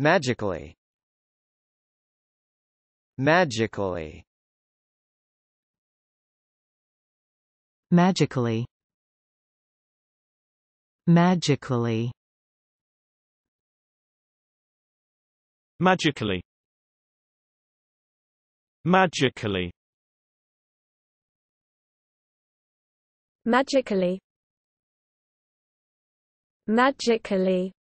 Magically Magically Magically Magically Magically Magically Magically Magically